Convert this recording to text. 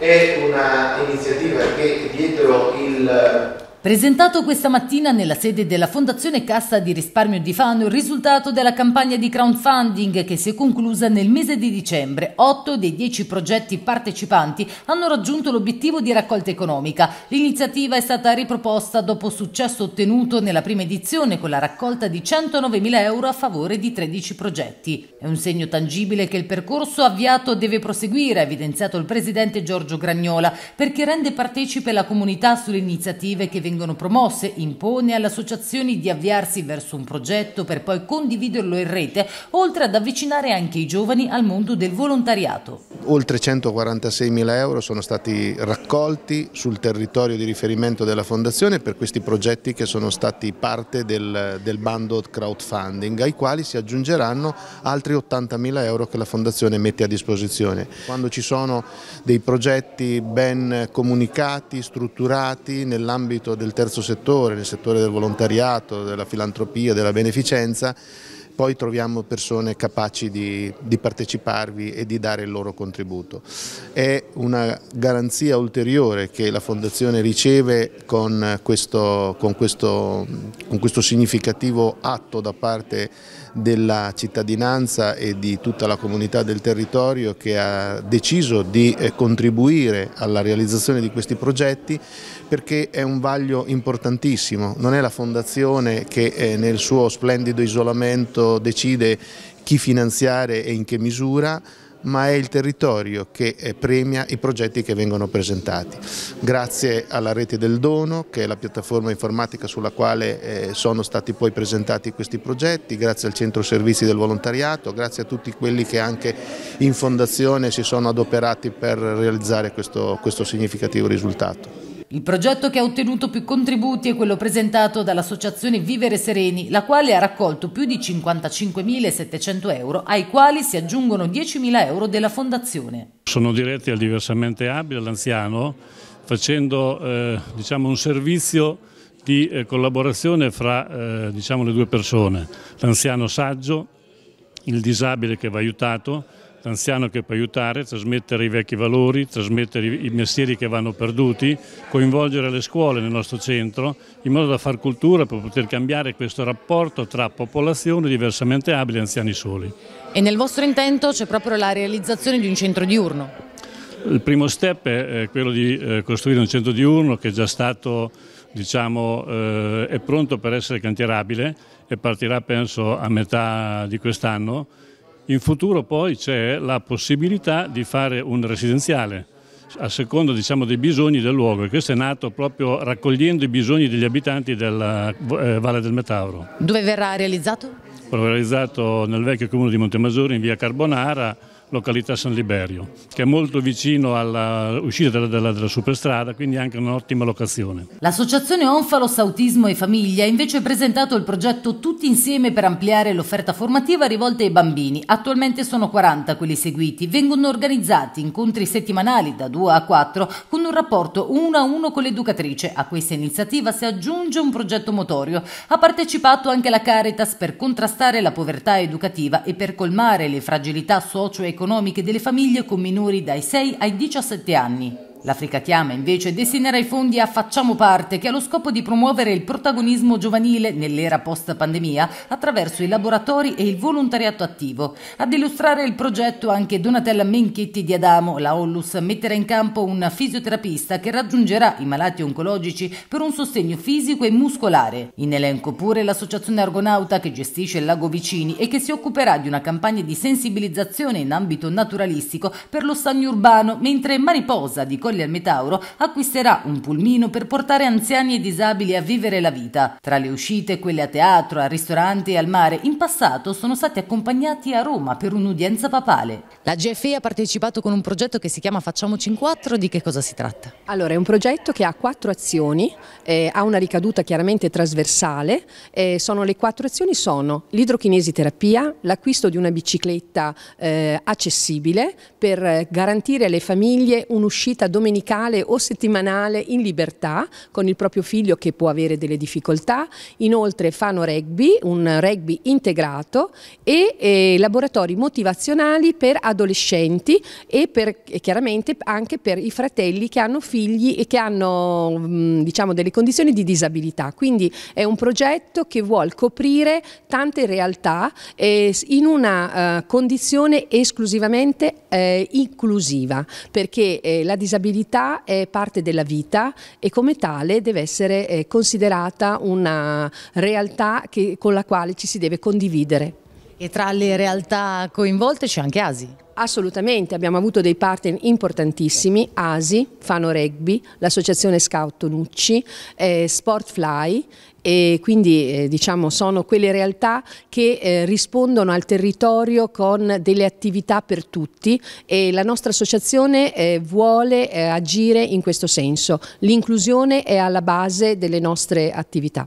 è un'iniziativa che dietro il Presentato questa mattina nella sede della Fondazione Cassa di Risparmio di Fano il risultato della campagna di crowdfunding che si è conclusa nel mese di dicembre. 8 dei 10 progetti partecipanti hanno raggiunto l'obiettivo di raccolta economica. L'iniziativa è stata riproposta dopo successo ottenuto nella prima edizione con la raccolta di 109.000 euro a favore di 13 progetti. È un segno tangibile che il percorso avviato deve proseguire, ha evidenziato il presidente Giorgio Gragnola, perché rende partecipe la comunità sulle iniziative che vengono vengono promosse impone alle associazioni di avviarsi verso un progetto per poi condividerlo in rete, oltre ad avvicinare anche i giovani al mondo del volontariato. Oltre 146 mila euro sono stati raccolti sul territorio di riferimento della Fondazione per questi progetti che sono stati parte del, del bando crowdfunding, ai quali si aggiungeranno altri 80 mila euro che la Fondazione mette a disposizione. Quando ci sono dei progetti ben comunicati, strutturati nell'ambito del terzo settore, nel settore del volontariato, della filantropia, della beneficenza poi troviamo persone capaci di, di parteciparvi e di dare il loro contributo. È una garanzia ulteriore che la Fondazione riceve con questo, con questo, con questo significativo atto da parte della cittadinanza e di tutta la comunità del territorio che ha deciso di eh, contribuire alla realizzazione di questi progetti perché è un vaglio importantissimo, non è la Fondazione che eh, nel suo splendido isolamento decide chi finanziare e in che misura, ma è il territorio che eh, premia i progetti che vengono presentati. Grazie alla rete del dono, che è la piattaforma informatica sulla quale eh, sono stati poi presentati questi progetti, grazie al centro servizi del volontariato, grazie a tutti quelli che anche in fondazione si sono adoperati per realizzare questo, questo significativo risultato. Il progetto che ha ottenuto più contributi è quello presentato dall'associazione Vivere Sereni, la quale ha raccolto più di 55.700 euro, ai quali si aggiungono 10.000 euro della fondazione. Sono diretti al diversamente abile, all'anziano, facendo eh, diciamo un servizio di eh, collaborazione fra eh, diciamo, le due persone, l'anziano saggio, il disabile che va aiutato, l'anziano che può aiutare, trasmettere i vecchi valori, trasmettere i mestieri che vanno perduti, coinvolgere le scuole nel nostro centro in modo da far cultura per poter cambiare questo rapporto tra popolazione diversamente abile e anziani soli. E nel vostro intento c'è proprio la realizzazione di un centro diurno? Il primo step è quello di eh, costruire un centro diurno che è già stato diciamo, eh, è pronto per essere cantierabile e partirà penso a metà di quest'anno in futuro poi c'è la possibilità di fare un residenziale a seconda diciamo, dei bisogni del luogo e questo è nato proprio raccogliendo i bisogni degli abitanti della eh, Valle del Metauro. Dove verrà realizzato? Verrà realizzato nel vecchio comune di Montemasuri in via Carbonara località San Liberio, che è molto vicino all'uscita della, della, della, superstrada, quindi anche un'ottima locazione. L'associazione Onfalos Autismo e Famiglia ha invece presentato il progetto Tutti insieme per ampliare l'offerta formativa rivolta ai bambini. Attualmente sono 40 quelli seguiti. Vengono organizzati incontri settimanali da 2 a 4 con un rapporto 1 a 1 con l'educatrice. A questa iniziativa si aggiunge un progetto motorio. Ha partecipato anche la Caritas per contrastare la povertà educativa e per colmare le fragilità socio-economiche economiche delle famiglie con minori dai 6 ai 17 anni. L'Africa Chiama invece destinerà i fondi a Facciamo Parte, che ha lo scopo di promuovere il protagonismo giovanile nell'era post-pandemia attraverso i laboratori e il volontariato attivo. Ad illustrare il progetto anche Donatella Menchetti di Adamo, la Ollus metterà in campo un fisioterapista che raggiungerà i malati oncologici per un sostegno fisico e muscolare. In elenco pure l'associazione Argonauta che gestisce il Lago Vicini e che si occuperà di una campagna di sensibilizzazione in ambito naturalistico per lo stagno urbano, mentre Mariposa di Corea Colli al Metauro acquisterà un pulmino per portare anziani e disabili a vivere la vita. Tra le uscite, quelle a teatro, al ristorante e al mare, in passato sono stati accompagnati a Roma per un'udienza papale. La GFE ha partecipato con un progetto che si chiama Facciamoci in quattro, di che cosa si tratta? Allora, è un progetto che ha quattro azioni, eh, ha una ricaduta chiaramente trasversale, eh, sono le quattro azioni sono l'idrochinesi terapia, l'acquisto di una bicicletta eh, accessibile per garantire alle famiglie un'uscita domestica domenicale o settimanale in libertà con il proprio figlio che può avere delle difficoltà. Inoltre fanno rugby, un rugby integrato e eh, laboratori motivazionali per adolescenti e, per, e chiaramente anche per i fratelli che hanno figli e che hanno mm, diciamo, delle condizioni di disabilità. Quindi è un progetto che vuole coprire tante realtà eh, in una eh, condizione esclusivamente eh, inclusiva perché eh, la disabilità disabilità è parte della vita e come tale deve essere eh, considerata una realtà che, con la quale ci si deve condividere. E tra le realtà coinvolte c'è anche ASI. Assolutamente, abbiamo avuto dei partner importantissimi, ASI, Fano Rugby, l'associazione Scout Tonucci, eh, Sportfly e quindi eh, diciamo sono quelle realtà che eh, rispondono al territorio con delle attività per tutti e la nostra associazione eh, vuole eh, agire in questo senso. L'inclusione è alla base delle nostre attività.